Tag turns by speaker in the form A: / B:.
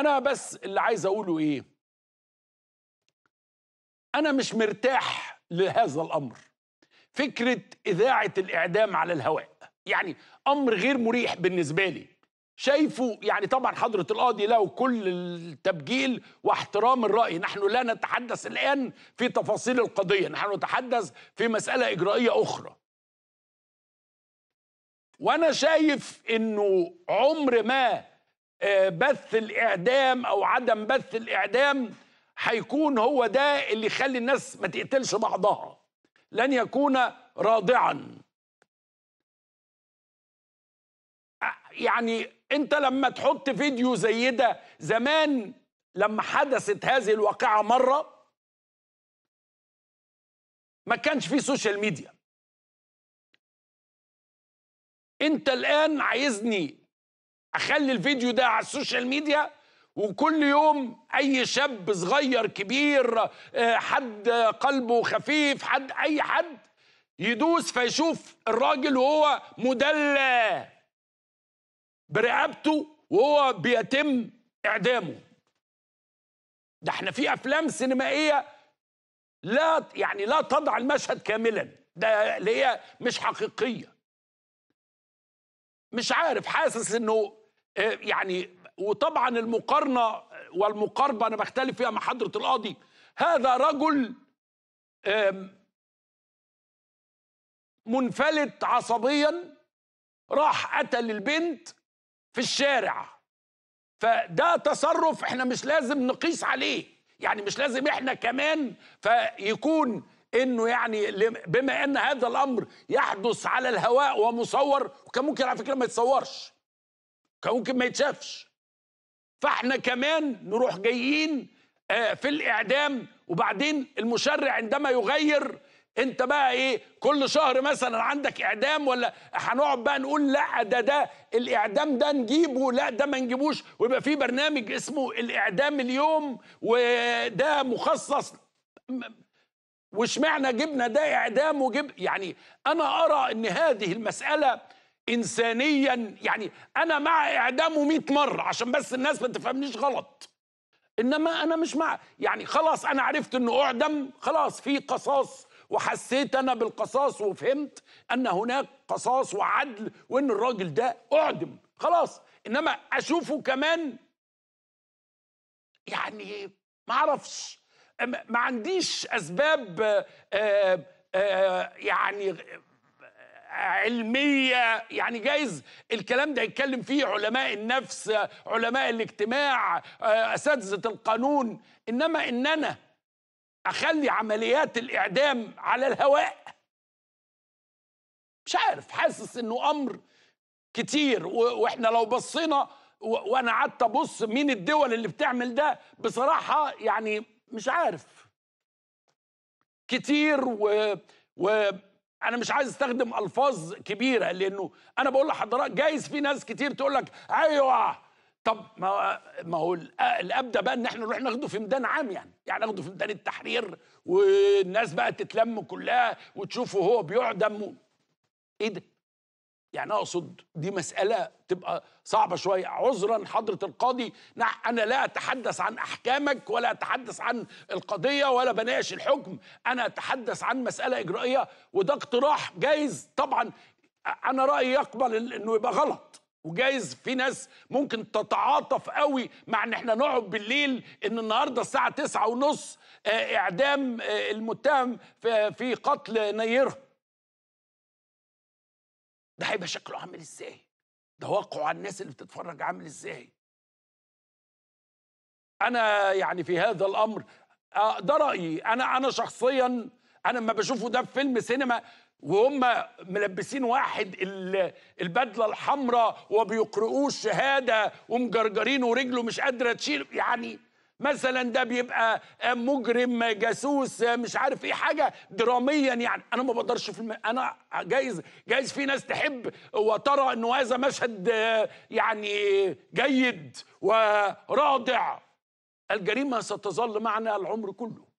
A: انا بس اللي عايز اقوله ايه انا مش مرتاح لهذا الامر فكره اذاعه الاعدام على الهواء يعني امر غير مريح بالنسبه لي شايفه يعني طبعا حضره القاضي له كل التبجيل واحترام الراي نحن لا نتحدث الان في تفاصيل القضيه نحن نتحدث في مساله اجرائيه اخرى وانا شايف انه عمر ما آه، بث الاعدام او عدم بث الاعدام هيكون هو ده اللي يخلي الناس ما تقتلش بعضها لن يكون راضعا يعني انت لما تحط فيديو زي ده زمان لما حدثت هذه الواقعه مره ما كانش فيه سوشيال ميديا انت الان عايزني اخلي الفيديو ده على السوشيال ميديا وكل يوم اي شاب صغير كبير آه، حد قلبه خفيف حد اي حد يدوس فيشوف الراجل وهو مدلى برقبته وهو بيتم اعدامه ده احنا في افلام سينمائيه لا يعني لا تضع المشهد كاملا ده اللي هي مش حقيقيه مش عارف حاسس انه آه، يعني وطبعا المقارنه والمقاربه انا بختلف فيها مع حضره القاضي هذا رجل منفلت عصبيا راح قتل البنت في الشارع فده تصرف احنا مش لازم نقيس عليه يعني مش لازم احنا كمان فيكون انه يعني بما ان هذا الامر يحدث على الهواء ومصور وكان ممكن على فكره ما يتصورش كان ممكن ما يتشافش فاحنا كمان نروح جايين آه، في الاعدام وبعدين المشرع عندما يغير انت بقى ايه كل شهر مثلا عندك اعدام ولا هنقعد بقى نقول لا ده ده الاعدام ده نجيبه لا ده ما نجيبوش ويبقى في برنامج اسمه الاعدام اليوم وده مخصص واشمعنى جبنا ده اعدام وجب يعني انا ارى ان هذه المساله انسانيا يعني انا مع اعدامه 100 مره عشان بس الناس ما تفهمنيش غلط انما انا مش مع يعني خلاص انا عرفت انه اعدم خلاص في قصاص وحسيت انا بالقصاص وفهمت ان هناك قصاص وعدل وان الراجل ده اعدم خلاص انما اشوفه كمان يعني ما اعرفش ما عنديش اسباب آآ آه، آآ آه، يعني علميه يعني جايز الكلام ده يتكلم فيه علماء النفس علماء الاجتماع آه، اساتذه القانون انما ان انا اخلي عمليات الاعدام على الهواء مش عارف حاسس انه امر كتير واحنا لو بصينا وانا قعدت ابص مين الدول اللي بتعمل ده بصراحه يعني مش عارف كتير و, و... انا مش عايز استخدم الفاظ كبيره لانه انا بقول لحضرتك جايز في ناس كتير تقول لك ايوه طب ما ما هو الابدى بقى ان احنا نروح ناخده في ميدان عام يعني يعني ناخده في ميدان التحرير والناس بقى تتلم كلها وتشوفه هو بيعدم ايه ده يعني اقصد دي مساله تبقى صعبه شويه عذرا حضره القاضي انا لا اتحدث عن احكامك ولا اتحدث عن القضيه ولا بناقش الحكم انا اتحدث عن مساله اجرائيه وده اقتراح جايز طبعا انا رايي يقبل انه يبقى غلط وجايز في ناس ممكن تتعاطف قوي مع ان احنا نقعد بالليل ان النهارده الساعه تسعة ونص آه، اعدام آه، المتهم في قتل نيره ده هيبقى شكله عامل ازاي ده واقعه على الناس اللي بتتفرج عامل ازاي انا يعني في هذا الامر آه، ده رايي انا انا شخصيا انا لما بشوفه ده في فيلم سينما وهم ملبسين واحد البدله الحمراء وبيقرؤوه الشهاده ومجرجرينه ورجله مش قادره تشيل يعني مثلا ده بيبقى مجرم جاسوس مش عارف ايه حاجه دراميا يعني انا ما بقدرش في الم... انا جايز جايز في ناس تحب وترى انه هذا مشهد يعني جيد ورادع الجريمه ستظل معنا العمر كله